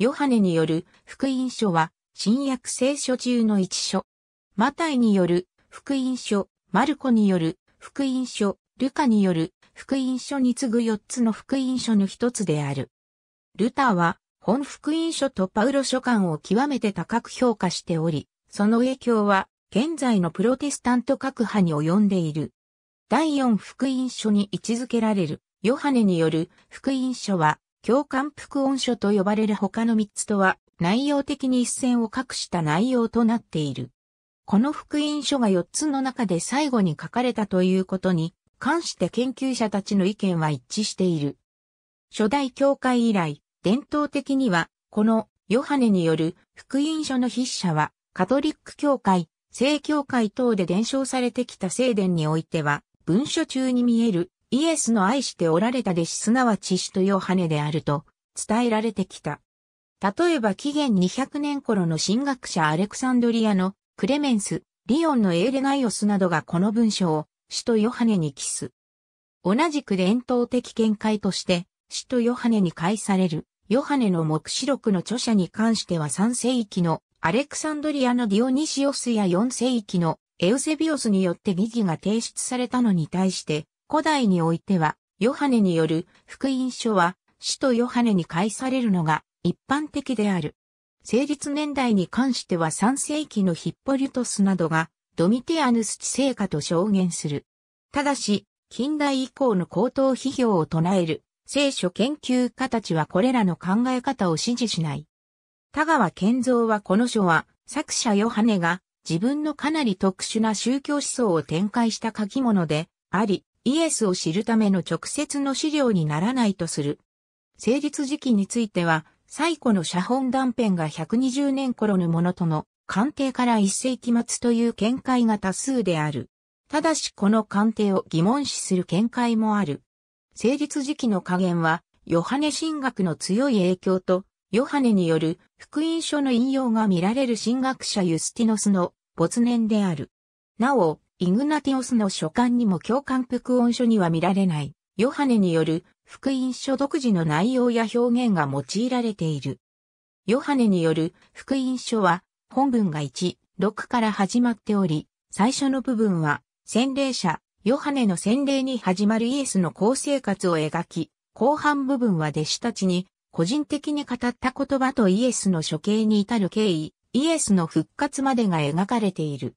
ヨハネによる福音書は新約聖書中の一書。マタイによる福音書、マルコによる福音書、ルカによる福音書に次ぐ四つの福音書の一つである。ルターは本福音書とパウロ書簡を極めて高く評価しており、その影響は現在のプロテスタント各派に及んでいる。第四福音書に位置づけられるヨハネによる福音書は共感副音書と呼ばれる他の3つとは内容的に一線を画した内容となっている。この福音書が4つの中で最後に書かれたということに関して研究者たちの意見は一致している。初代教会以来、伝統的には、このヨハネによる福音書の筆者は、カトリック教会、聖教会等で伝承されてきた聖殿においては、文書中に見えるイエスの愛しておられた弟子すなわち使徒ヨハネであると伝えられてきた。例えば紀元200年頃の神学者アレクサンドリアのクレメンス、リオンのエーレナイオスなどがこの文章を使徒ヨハネに記す。同じく伝統的見解として使徒ヨハネに返されるヨハネの目視録の著者に関しては3世紀のアレクサンドリアのディオニシオスや4世紀のエウセビオスによって疑義が提出されたのに対して、古代においては、ヨハネによる福音書は、使徒ヨハネに返されるのが一般的である。成立年代に関しては3世紀のヒッポリュトスなどがドミティアヌス地聖化と証言する。ただし、近代以降の高等批評を唱える聖書研究家たちはこれらの考え方を支持しない。田川健三はこの書は作者ヨハネが自分のかなり特殊な宗教思想を展開した書き物であり、イエスを知るための直接の資料にならないとする。成立時期については、最古の写本断片が120年頃のものとの鑑定から一世紀末という見解が多数である。ただしこの鑑定を疑問視する見解もある。成立時期の加減は、ヨハネ神学の強い影響と、ヨハネによる福音書の引用が見られる神学者ユスティノスの没年である。なお、イグナティオスの書簡にも教官福音書には見られない、ヨハネによる福音書独自の内容や表現が用いられている。ヨハネによる福音書は本文が1、6から始まっており、最初の部分は洗礼者、ヨハネの洗礼に始まるイエスの公生活を描き、後半部分は弟子たちに個人的に語った言葉とイエスの処刑に至る経緯、イエスの復活までが描かれている。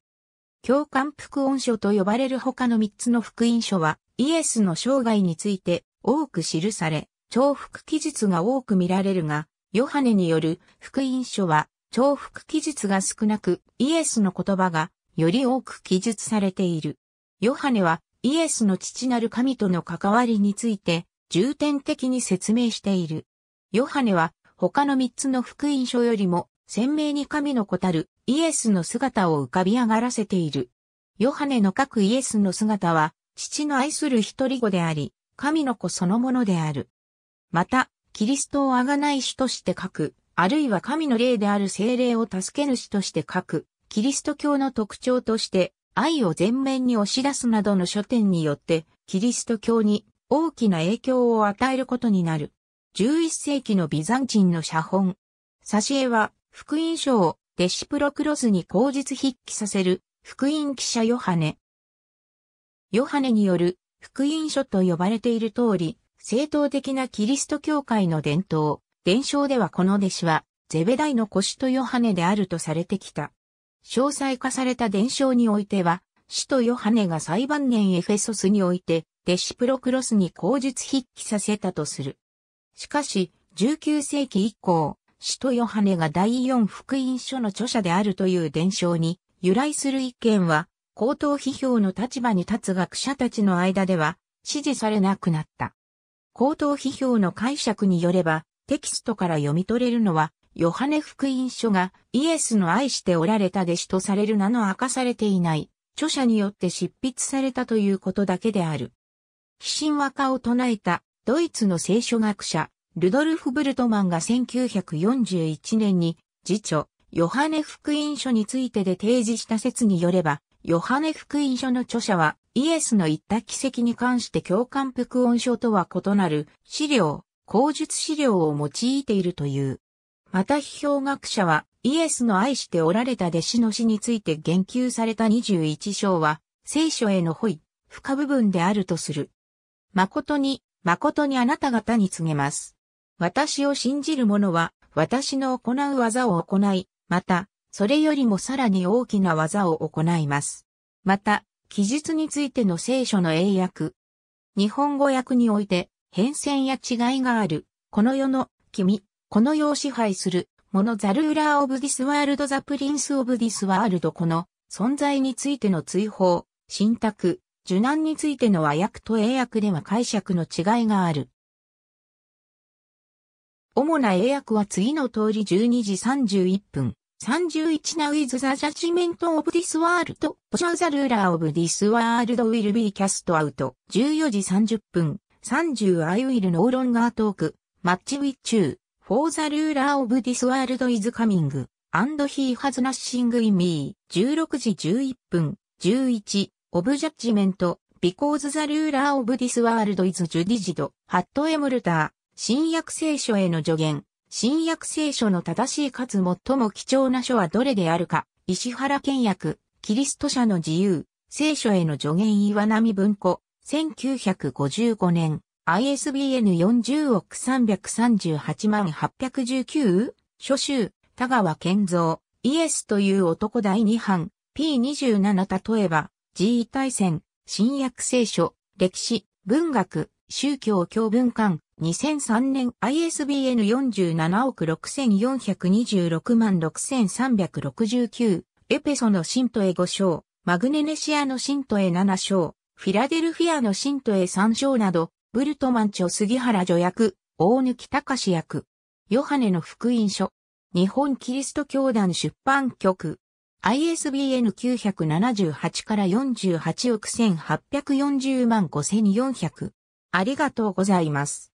教官福音書と呼ばれる他の3つの福音書は、イエスの生涯について多く記され、重複記述が多く見られるが、ヨハネによる福音書は重複記述が少なく、イエスの言葉がより多く記述されている。ヨハネはイエスの父なる神との関わりについて重点的に説明している。ヨハネは他の3つの福音書よりも鮮明に神の子たるイエスの姿を浮かび上がらせている。ヨハネの書くイエスの姿は、父の愛する一人子であり、神の子そのものである。また、キリストをあがない主として書く、あるいは神の霊である精霊を助け主として書く、キリスト教の特徴として、愛を前面に押し出すなどの書店によって、キリスト教に大きな影響を与えることになる。11世紀のビザンチンの写本。挿絵は、福音書をデシプロクロスに口実筆記させる福音記者ヨハネ。ヨハネによる福音書と呼ばれている通り、正当的なキリスト教会の伝統、伝承ではこの弟子は、ゼベダイの腰とヨハネであるとされてきた。詳細化された伝承においては、使徒ヨハネが最晩年エフェソスにおいて、デシプロクロスに口述筆記させたとする。しかし、19世紀以降、使徒ヨハネが第四福音書の著者であるという伝承に由来する意見は、口頭批評の立場に立つ学者たちの間では支持されなくなった。口頭批評の解釈によれば、テキストから読み取れるのは、ヨハネ福音書がイエスの愛しておられた弟子とされる名の明かされていない著者によって執筆されたということだけである。鬼神和歌を唱えたドイツの聖書学者ルドルフ・ブルトマンが1941年に、次書、ヨハネ福音書についてで提示した説によれば、ヨハネ福音書の著者は、イエスの言った奇跡に関して共感副音書とは異なる資料、口述資料を用いているという。また批評学者は、イエスの愛しておられた弟子の死について言及された21章は、聖書への保意、不可部分であるとする。誠に、誠にあなた方に告げます。私を信じる者は、私の行う技を行い、また、それよりもさらに大きな技を行います。また、記述についての聖書の英訳。日本語訳において、変遷や違いがある。この世の、君、この世を支配する、モノザルーラーオブディスワールドザプリンスオブディスワールドこの、存在についての追放、信託、受難についての和訳と英訳では解釈の違いがある。主な英訳は次の通り12時31分。31 Now is the judgment of this world. Push the ruler of this world will be cast out. 14時30分。30 I will no longer talk. Match with you. For the ruler of this world is coming. And he has nothing in me. 16時11分。11 of judgment. Because the ruler of this world is judged. Hat e m u l t e r 新約聖書への助言、新約聖書の正しいかつ最も貴重な書はどれであるか、石原健役、キリスト社の自由、聖書への助言岩波文庫、1955年、ISBN 40億338万 819? 初集、田川健造、イエスという男第2版、P27 例えば、G 大戦、新約聖書、歴史、文学、宗教教文館、2003年 ISBN 47億6426万6369エペソのシントへ5章、マグネネシアのシントへ7章、フィラデルフィアのシントへ3章など、ブルトマンチョ杉原助役、大貫隆役、ヨハネの福音書、日本キリスト教団出版局、ISBN 978から48億1840万5400。ありがとうございます。